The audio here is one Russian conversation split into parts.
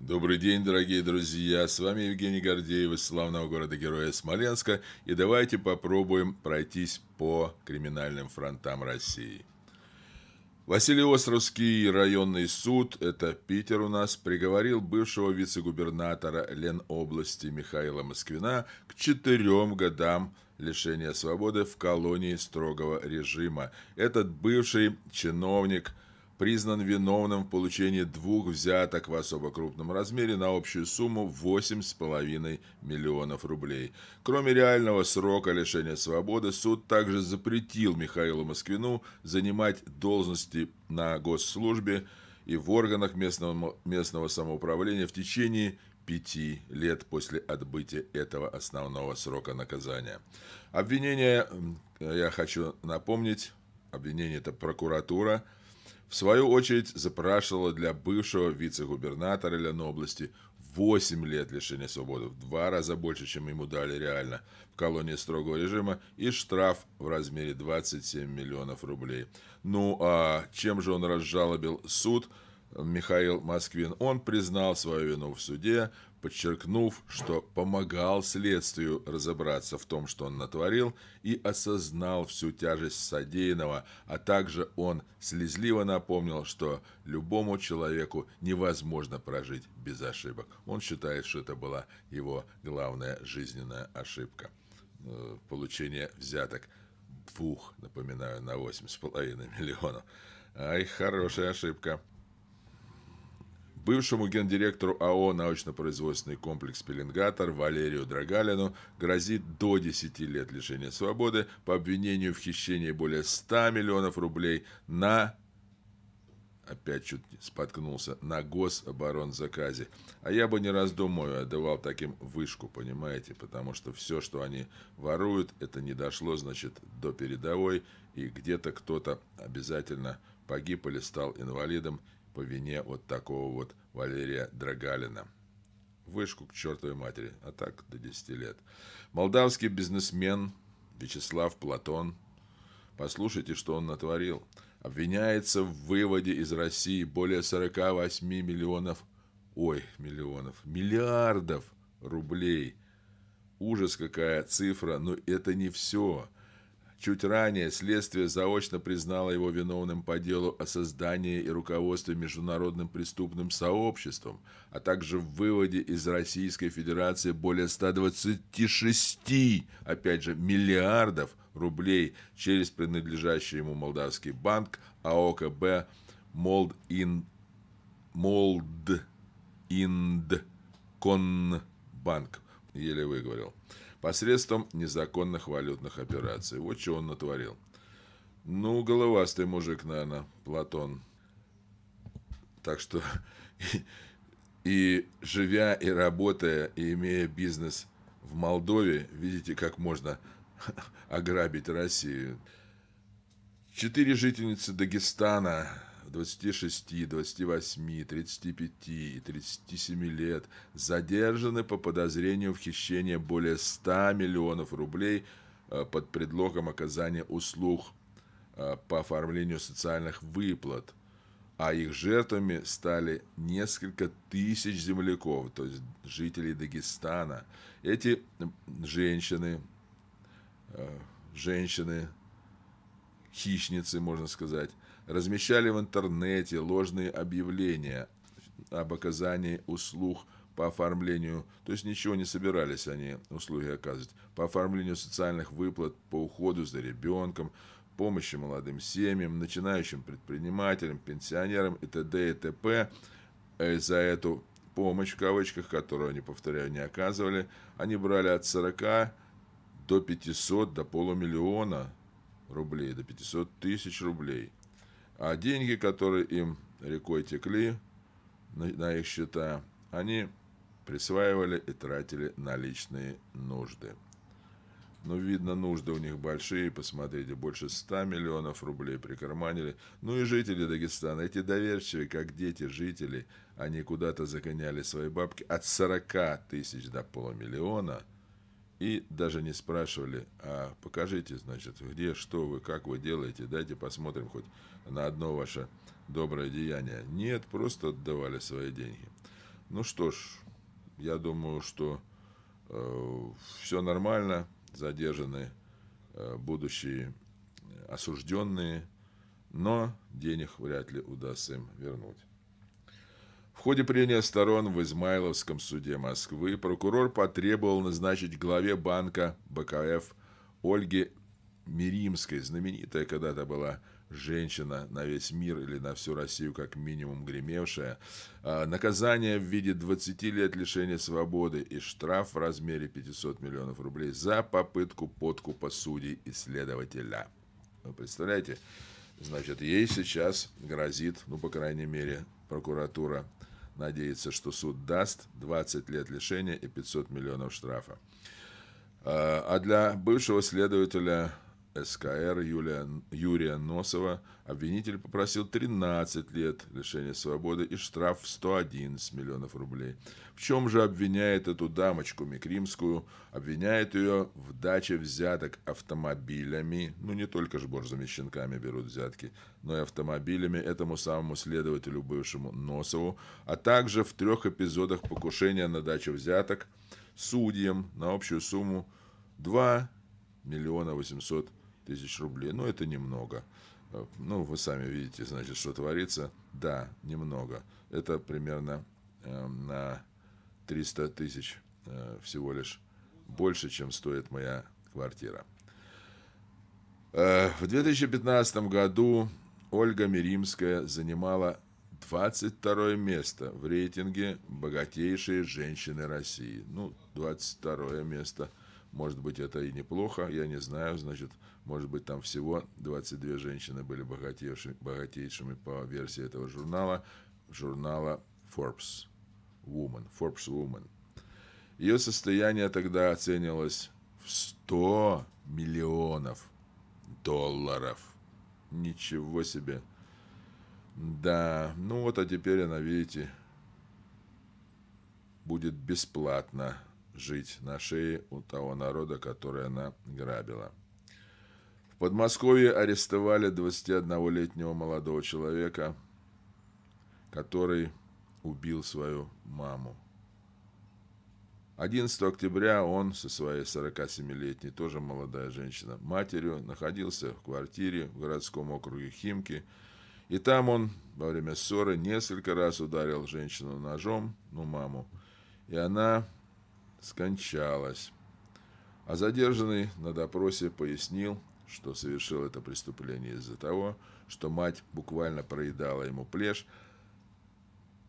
Добрый день, дорогие друзья! С вами Евгений Гордеев из славного города-героя Смоленска. И давайте попробуем пройтись по криминальным фронтам России. Василий Островский районный суд, это Питер у нас, приговорил бывшего вице-губернатора Ленобласти Михаила Москвина к четырем годам лишения свободы в колонии строгого режима. Этот бывший чиновник – признан виновным в получении двух взяток в особо крупном размере на общую сумму 8,5 миллионов рублей. Кроме реального срока лишения свободы, суд также запретил Михаилу Москвину занимать должности на госслужбе и в органах местного, местного самоуправления в течение пяти лет после отбытия этого основного срока наказания. Обвинение, я хочу напомнить, обвинение это прокуратура – в свою очередь, запрашивала для бывшего вице-губернатора Ленобласти 8 лет лишения свободы, в два раза больше, чем ему дали реально, в колонии строгого режима и штраф в размере 27 миллионов рублей. Ну а чем же он разжалобил суд? Михаил Москвин, он признал свою вину в суде, подчеркнув, что помогал следствию разобраться в том, что он натворил, и осознал всю тяжесть содеянного, а также он слезливо напомнил, что любому человеку невозможно прожить без ошибок. Он считает, что это была его главная жизненная ошибка э, – получение взяток. Двух, напоминаю, на 8,5 миллионов. Ай, хорошая ошибка. Бывшему гендиректору АО «Научно-производственный комплекс «Пеленгатор» Валерию Драгалину грозит до 10 лет лишения свободы по обвинению в хищении более 100 миллионов рублей на опять чуть споткнулся, на гособоронзаказе. А я бы не раздумывая отдавал таким вышку, понимаете, потому что все, что они воруют, это не дошло, значит, до передовой, и где-то кто-то обязательно погиб или стал инвалидом, по вине вот такого вот Валерия Драгалина. Вышку к чертовой матери, а так до 10 лет. Молдавский бизнесмен Вячеслав Платон. Послушайте, что он натворил. Обвиняется в выводе из России более 48 миллионов, ой, миллионов, миллиардов рублей. Ужас какая цифра, но это не все. Чуть ранее следствие заочно признало его виновным по делу о создании и руководстве международным преступным сообществом, а также в выводе из Российской Федерации более 126, опять же, миллиардов рублей через принадлежащий ему молдавский банк АОКБ Молд -ин, Молд Инд Конбанк. Еле выговорил посредством незаконных валютных операций. Вот что он натворил. Ну, головастый мужик, наверное, Платон. Так что и, и живя, и работая, и имея бизнес в Молдове, видите, как можно ограбить Россию. Четыре жительницы Дагестана 26, 28, 35 и 37 лет задержаны по подозрению в хищении более 100 миллионов рублей э, под предлогом оказания услуг э, по оформлению социальных выплат, а их жертвами стали несколько тысяч земляков, то есть жителей Дагестана. Эти женщины, э, женщины, хищницы, можно сказать, размещали в интернете ложные объявления об оказании услуг по оформлению, то есть ничего не собирались они услуги оказывать, по оформлению социальных выплат, по уходу за ребенком, помощи молодым семьям, начинающим предпринимателям, пенсионерам и т.д. и т.п. Э, за эту помощь, в кавычках, которую они, повторяю, не оказывали, они брали от 40 до 500, до полумиллиона рублей, до 500 тысяч рублей – а деньги, которые им рекой текли на их счета, они присваивали и тратили на личные нужды. Но ну, видно, нужды у них большие, посмотрите, больше 100 миллионов рублей прикарманили. Ну и жители Дагестана, эти доверчивые, как дети жители, они куда-то загоняли свои бабки от 40 тысяч до полумиллиона – и даже не спрашивали, а покажите, значит, где, что вы, как вы делаете, дайте посмотрим хоть на одно ваше доброе деяние. Нет, просто отдавали свои деньги. Ну что ж, я думаю, что э, все нормально, задержаны э, будущие осужденные, но денег вряд ли удастся им вернуть. В ходе прения сторон в Измайловском суде Москвы прокурор потребовал назначить главе банка БКФ Ольге Миримской, знаменитая когда-то была женщина на весь мир или на всю Россию как минимум гремевшая, а, наказание в виде 20 лет лишения свободы и штраф в размере 500 миллионов рублей за попытку подкупа судей и следователя. Вы представляете? Значит, ей сейчас грозит, ну, по крайней мере, прокуратура надеется, что суд даст 20 лет лишения и 500 миллионов штрафа. А, а для бывшего следователя СКР Юлия, Юрия Носова обвинитель попросил 13 лет лишения свободы и штраф в 111 миллионов рублей. В чем же обвиняет эту дамочку Микримскую? Обвиняет ее в даче взяток автомобилями, ну не только ж борзыми щенками берут взятки, но и автомобилями этому самому следователю бывшему Носову, а также в трех эпизодах покушения на дачу взяток судьям на общую сумму 2 миллиона 800 тысяч рублей. но ну, это немного. Э, ну, вы сами видите, значит, что творится. Да, немного. Это примерно э, на 300 тысяч э, всего лишь больше, чем стоит моя квартира. Э, в 2015 году Ольга Миримская занимала 22 место в рейтинге «Богатейшие женщины России». Ну, 22 место – может быть, это и неплохо, я не знаю. Значит, может быть, там всего 22 женщины были богатейшими, богатейшими по версии этого журнала, журнала Forbes Woman, Forbes Woman. Ее состояние тогда оценивалось в 100 миллионов долларов. Ничего себе. Да, ну вот, а теперь она, видите, будет бесплатно жить на шее у того народа, который она грабила. В Подмосковье арестовали 21-летнего молодого человека, который убил свою маму. 11 октября он со своей 47-летней, тоже молодая женщина, матерью, находился в квартире в городском округе Химки, и там он во время ссоры несколько раз ударил женщину ножом, ну, маму, и она скончалась. А задержанный на допросе пояснил, что совершил это преступление из-за того, что мать буквально проедала ему плешь,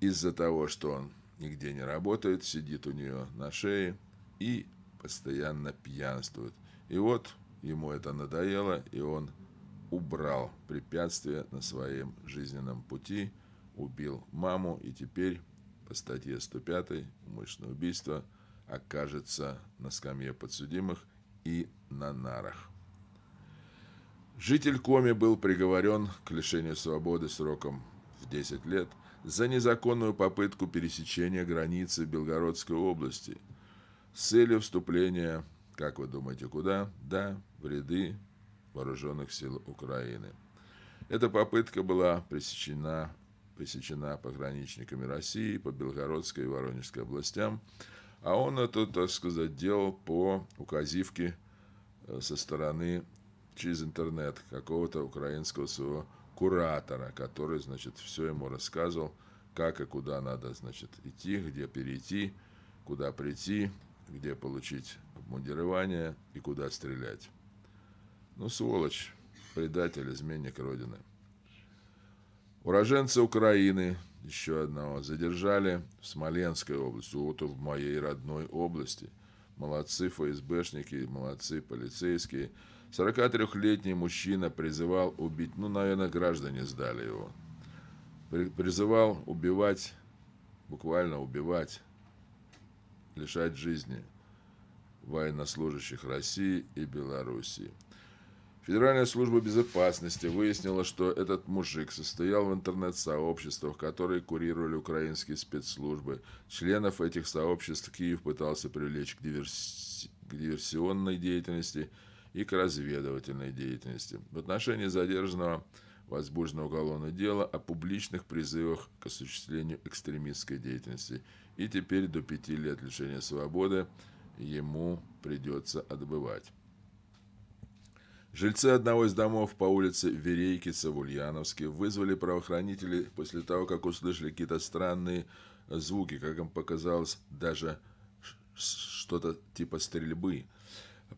из-за того, что он нигде не работает, сидит у нее на шее и постоянно пьянствует. И вот ему это надоело, и он убрал препятствие на своем жизненном пути, убил маму и теперь по статье 105 умышленное убийство – окажется на скамье подсудимых и на нарах. Житель Коми был приговорен к лишению свободы сроком в 10 лет за незаконную попытку пересечения границы Белгородской области с целью вступления, как вы думаете, куда? Да, в ряды вооруженных сил Украины. Эта попытка была пресечена, пресечена пограничниками России по Белгородской и Воронежской областям – а он это, так сказать, делал по указивке э, со стороны через интернет какого-то украинского своего куратора, который, значит, все ему рассказывал, как и куда надо, значит, идти, где перейти, куда прийти, где получить обмундирование и куда стрелять. Ну, сволочь, предатель, изменник Родины. Уроженцы Украины, еще одного задержали в Смоленской области, вот в моей родной области. Молодцы ФСБшники, молодцы полицейские. 43-летний мужчина призывал убить, ну, наверное, граждане сдали его. призывал убивать, буквально убивать, лишать жизни военнослужащих России и Белоруссии. Федеральная служба безопасности выяснила, что этот мужик состоял в интернет-сообществах, которые курировали украинские спецслужбы. Членов этих сообществ Киев пытался привлечь к, диверси... к диверсионной деятельности и к разведывательной деятельности. В отношении задержанного возбуждено уголовное дело о публичных призывах к осуществлению экстремистской деятельности. И теперь до пяти лет лишения свободы ему придется отбывать. Жильцы одного из домов по улице Верейкица в Ульяновске вызвали правоохранителей после того, как услышали какие-то странные звуки, как им показалось, даже что-то типа стрельбы.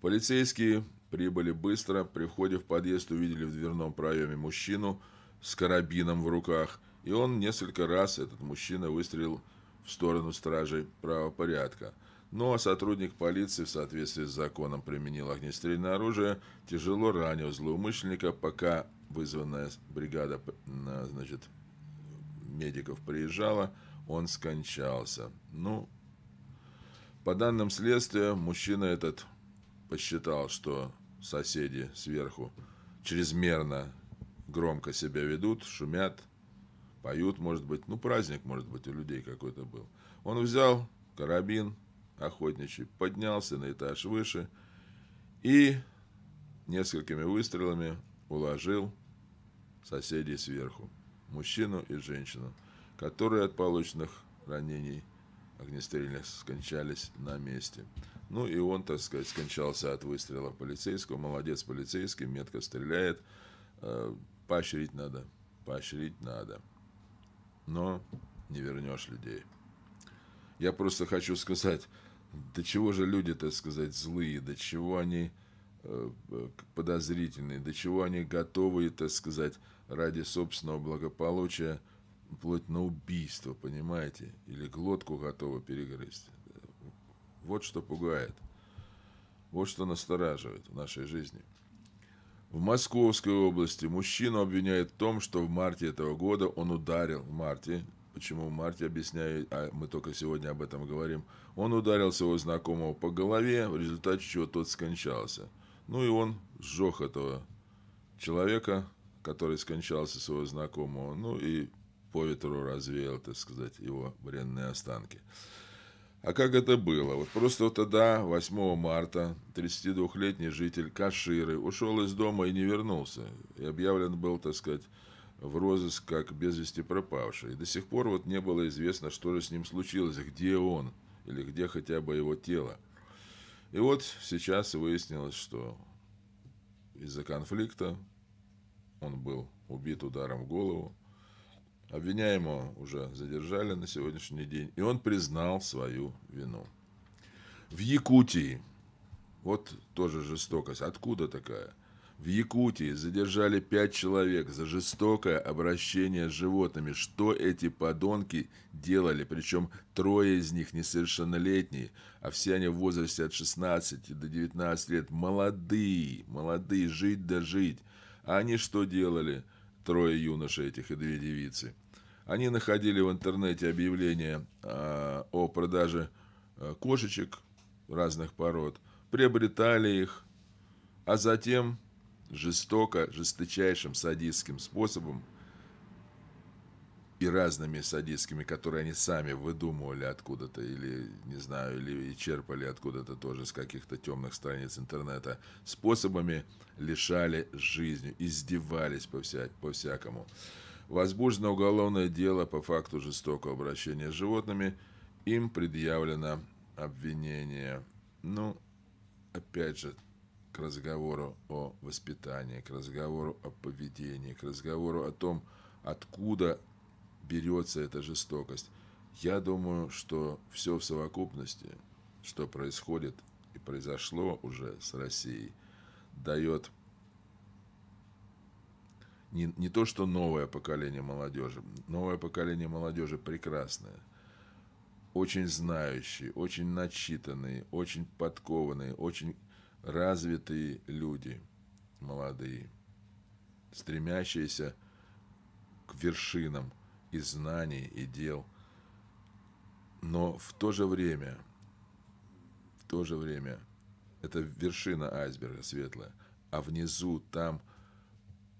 Полицейские прибыли быстро, при входе в подъезд увидели в дверном проеме мужчину с карабином в руках, и он несколько раз, этот мужчина, выстрелил в сторону стражей правопорядка – но ну, а сотрудник полиции в соответствии с законом применил огнестрельное оружие, тяжело ранил злоумышленника, пока вызванная бригада значит, медиков приезжала, он скончался. Ну, по данным следствия, мужчина этот посчитал, что соседи сверху чрезмерно громко себя ведут, шумят, поют, может быть, ну, праздник, может быть, у людей какой-то был. Он взял карабин, охотничий поднялся на этаж выше и несколькими выстрелами уложил соседей сверху, мужчину и женщину, которые от полученных ранений огнестрельных скончались на месте. Ну и он, так сказать, скончался от выстрела полицейского. Молодец полицейский, метко стреляет. Э, поощрить надо, поощрить надо. Но не вернешь людей. Я просто хочу сказать, до чего же люди, так сказать, злые, до чего они э, э, подозрительные, до чего они готовы, так сказать, ради собственного благополучия, вплоть на убийство, понимаете, или глотку готовы перегрызть. Вот что пугает, вот что настораживает в нашей жизни. В Московской области мужчину обвиняют в том, что в марте этого года он ударил, в марте почему Марти объясняет, а мы только сегодня об этом говорим, он ударил своего знакомого по голове, в результате чего тот скончался. Ну и он сжег этого человека, который скончался своего знакомого, ну и по ветру развеял, так сказать, его бренные останки. А как это было? Вот просто вот тогда, 8 марта, 32-летний житель Каширы ушел из дома и не вернулся. И объявлен был, так сказать, в розыск как без вести пропавший. И до сих пор вот не было известно, что же с ним случилось, где он или где хотя бы его тело. И вот сейчас выяснилось, что из-за конфликта он был убит ударом в голову. Обвиняемого уже задержали на сегодняшний день, и он признал свою вину. В Якутии, вот тоже жестокость, откуда такая – в Якутии задержали пять человек за жестокое обращение с животными, что эти подонки делали, причем трое из них несовершеннолетние, а все они в возрасте от 16 до 19 лет, молодые, молодые, жить да жить. А они что делали, трое юношей этих и две девицы? Они находили в интернете объявления а, о продаже а, кошечек разных пород, приобретали их, а затем жестоко, жесточайшим садистским способом и разными садистскими, которые они сами выдумывали откуда-то, или, не знаю, или черпали откуда-то тоже с каких-то темных страниц интернета, способами лишали жизни, издевались по, вся, по всякому. Возбуждено уголовное дело по факту жестокого обращения с животными, им предъявлено обвинение. Ну, опять же, к разговору о воспитании, к разговору о поведении, к разговору о том, откуда берется эта жестокость. Я думаю, что все в совокупности, что происходит и произошло уже с Россией, дает не, не то, что новое поколение молодежи. Новое поколение молодежи прекрасное. Очень знающие, очень начитанные, очень подкованные, очень развитые люди, молодые, стремящиеся к вершинам и знаний, и дел. Но в то же время, в то же время, это вершина айсберга светлая, а внизу там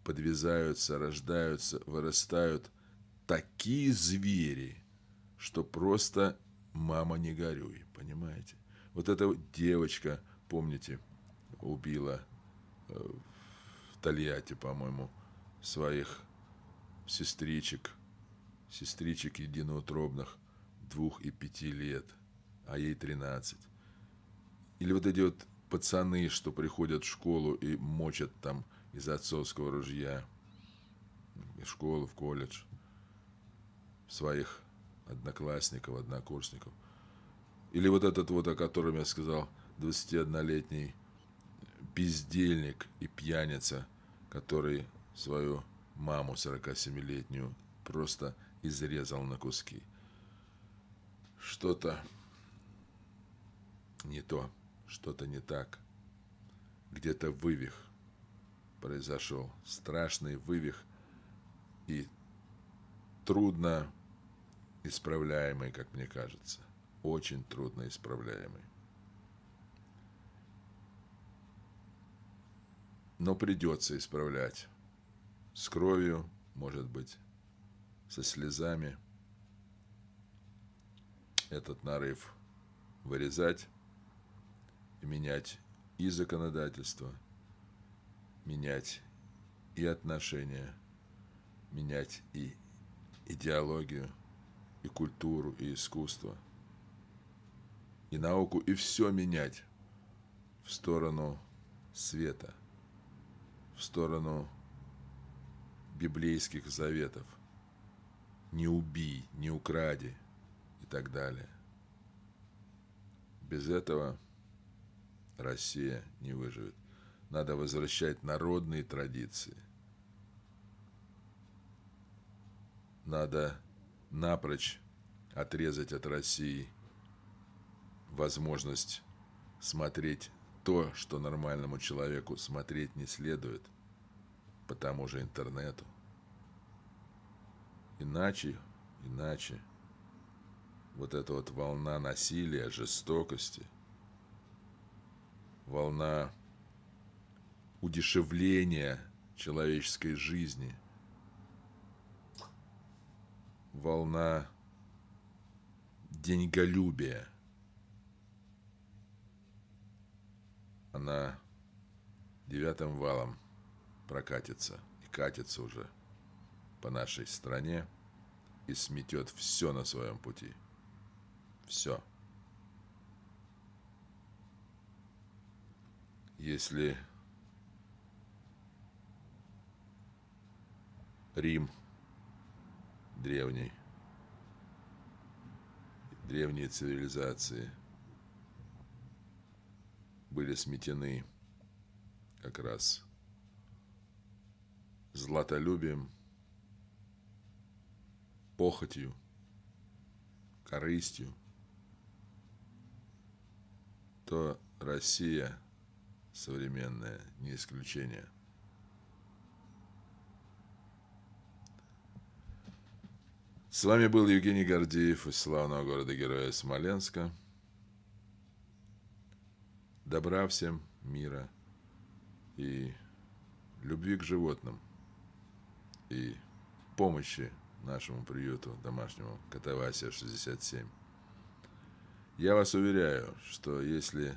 подвязаются, рождаются, вырастают такие звери, что просто мама не горюй, понимаете? Вот эта девочка, помните – убила э, в Тольятти, по-моему, своих сестричек, сестричек единоутробных двух и пяти лет, а ей тринадцать. Или вот эти вот пацаны, что приходят в школу и мочат там из отцовского ружья, в школу, в колледж, своих одноклассников, однокурсников. Или вот этот вот, о котором я сказал, 21-летний бездельник и пьяница, который свою маму 47-летнюю просто изрезал на куски. Что-то не то, что-то не так. Где-то вывих произошел, страшный вывих и трудно исправляемый, как мне кажется, очень трудно исправляемый. но придется исправлять. С кровью, может быть, со слезами этот нарыв вырезать и менять и законодательство, менять и отношения, менять и идеологию, и культуру, и искусство, и науку, и все менять в сторону света – в сторону библейских заветов. Не убей, не укради и так далее. Без этого Россия не выживет. Надо возвращать народные традиции. Надо напрочь отрезать от России возможность смотреть то, что нормальному человеку смотреть не следует по тому же интернету. Иначе, иначе, вот эта вот волна насилия, жестокости, волна удешевления человеческой жизни, волна деньголюбия, она девятым валом прокатится и катится уже по нашей стране и сметет все на своем пути. Все. Если Рим древний, древние цивилизации были сметены как раз златолюбием, похотью, корыстью, то Россия современная не исключение. С вами был Евгений Гордеев из славного города-героя Смоленска. Добра всем, мира и любви к животным – и помощи нашему приюту домашнему Катавасия 67. Я вас уверяю, что если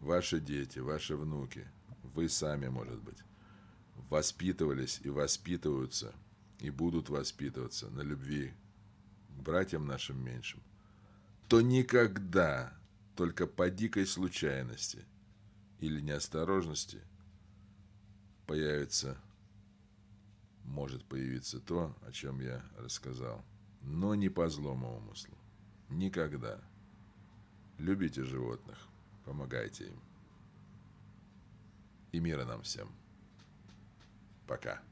ваши дети, ваши внуки, вы сами, может быть, воспитывались и воспитываются, и будут воспитываться на любви к братьям нашим меньшим, то никогда, только по дикой случайности или неосторожности, появится может появиться то, о чем я рассказал. Но не по злому умыслу. Никогда. Любите животных, помогайте им. И мира нам всем. Пока.